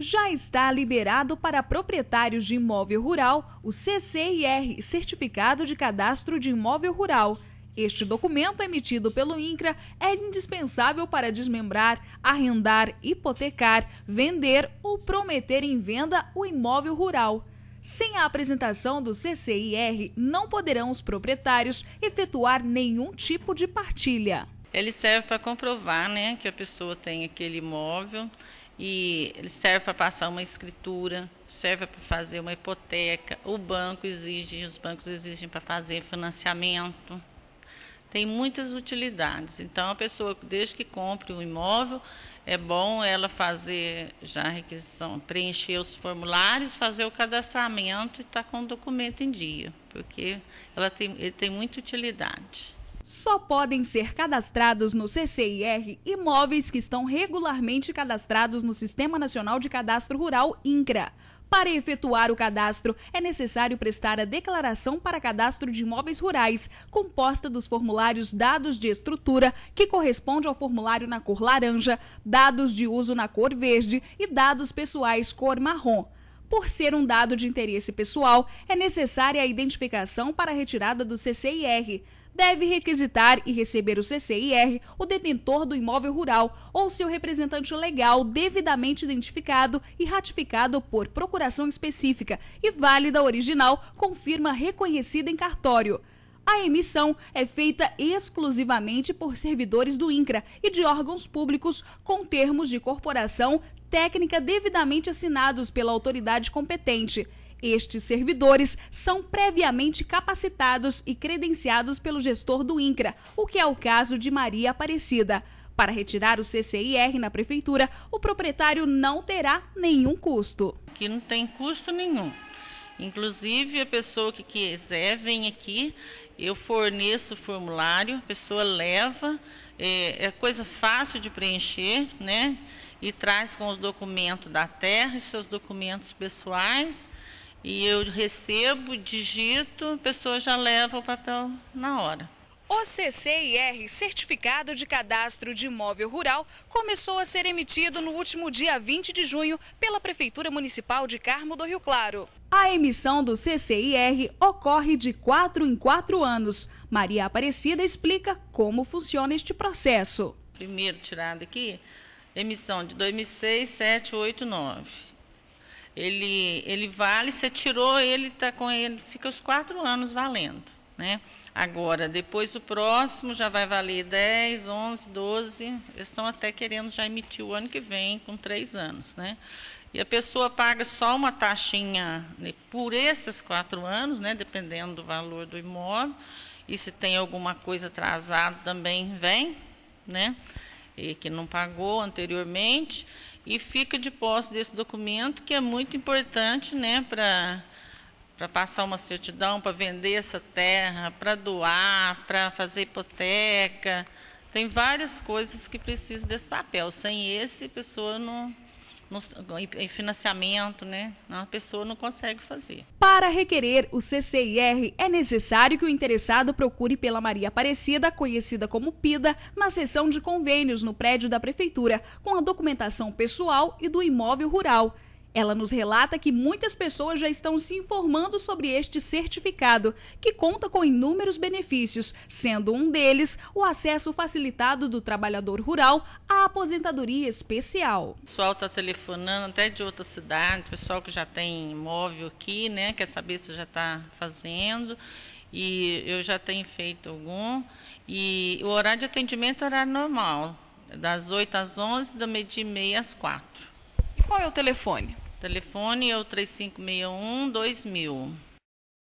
já está liberado para proprietários de imóvel rural o CCIR, Certificado de Cadastro de Imóvel Rural. Este documento emitido pelo INCRA é indispensável para desmembrar, arrendar, hipotecar, vender ou prometer em venda o imóvel rural. Sem a apresentação do CCIR, não poderão os proprietários efetuar nenhum tipo de partilha. Ele serve para comprovar né, que a pessoa tem aquele imóvel e ele serve para passar uma escritura, serve para fazer uma hipoteca. O banco exige, os bancos exigem para fazer financiamento. Tem muitas utilidades. Então, a pessoa, desde que compre um imóvel, é bom ela fazer já a requisição, preencher os formulários, fazer o cadastramento e estar tá com o documento em dia, porque ela tem, ele tem muita utilidade. Só podem ser cadastrados no CCIR imóveis que estão regularmente cadastrados no Sistema Nacional de Cadastro Rural, INCRA. Para efetuar o cadastro, é necessário prestar a declaração para cadastro de imóveis rurais, composta dos formulários dados de estrutura, que corresponde ao formulário na cor laranja, dados de uso na cor verde e dados pessoais cor marrom. Por ser um dado de interesse pessoal, é necessária a identificação para a retirada do CCIR. Deve requisitar e receber o CCIR o detentor do imóvel rural ou seu representante legal devidamente identificado e ratificado por procuração específica e válida original, com firma reconhecida em cartório. A emissão é feita exclusivamente por servidores do INCRA e de órgãos públicos com termos de corporação técnica devidamente assinados pela autoridade competente. Estes servidores são previamente capacitados e credenciados pelo gestor do INCRA, o que é o caso de Maria Aparecida. Para retirar o CCIR na prefeitura, o proprietário não terá nenhum custo. Que não tem custo nenhum. Inclusive, a pessoa que quiser, vem aqui, eu forneço o formulário, a pessoa leva, é, é coisa fácil de preencher, né? E traz com os documentos da terra e seus documentos pessoais. E eu recebo, digito, a pessoa já leva o papel na hora. O CCIR, Certificado de Cadastro de Imóvel Rural, começou a ser emitido no último dia 20 de junho pela Prefeitura Municipal de Carmo do Rio Claro. A emissão do CCIR ocorre de 4 em 4 anos. Maria Aparecida explica como funciona este processo. Primeiro tirado aqui, emissão de 2006, 7, 8, 9. Ele, ele vale, você tirou ele, tá com ele, fica os quatro anos valendo. Né? Agora, depois o próximo já vai valer 10, 11, 12, eles estão até querendo já emitir o ano que vem, com três anos. Né? E a pessoa paga só uma taxinha né, por esses quatro anos, né, dependendo do valor do imóvel, e se tem alguma coisa atrasada também vem, né, e que não pagou anteriormente, e fica de posse desse documento, que é muito importante né, para para passar uma certidão, para vender essa terra, para doar, para fazer hipoteca. Tem várias coisas que precisam desse papel. Sem esse, a pessoa não, em financiamento, né? A pessoa não consegue fazer. Para requerer o CCIR, é necessário que o interessado procure pela Maria Aparecida, conhecida como PIDA, na seção de convênios no prédio da Prefeitura, com a documentação pessoal e do imóvel rural. Ela nos relata que muitas pessoas já estão se informando sobre este certificado, que conta com inúmeros benefícios, sendo um deles o acesso facilitado do trabalhador rural à aposentadoria especial. O pessoal está telefonando até de outra cidade, pessoal que já tem imóvel aqui, né, quer saber se já está fazendo, e eu já tenho feito algum. E o horário de atendimento é horário normal, das 8 às 11, da meia-dia e meia às 4. E qual é o telefone? Telefone é o 3561 2000.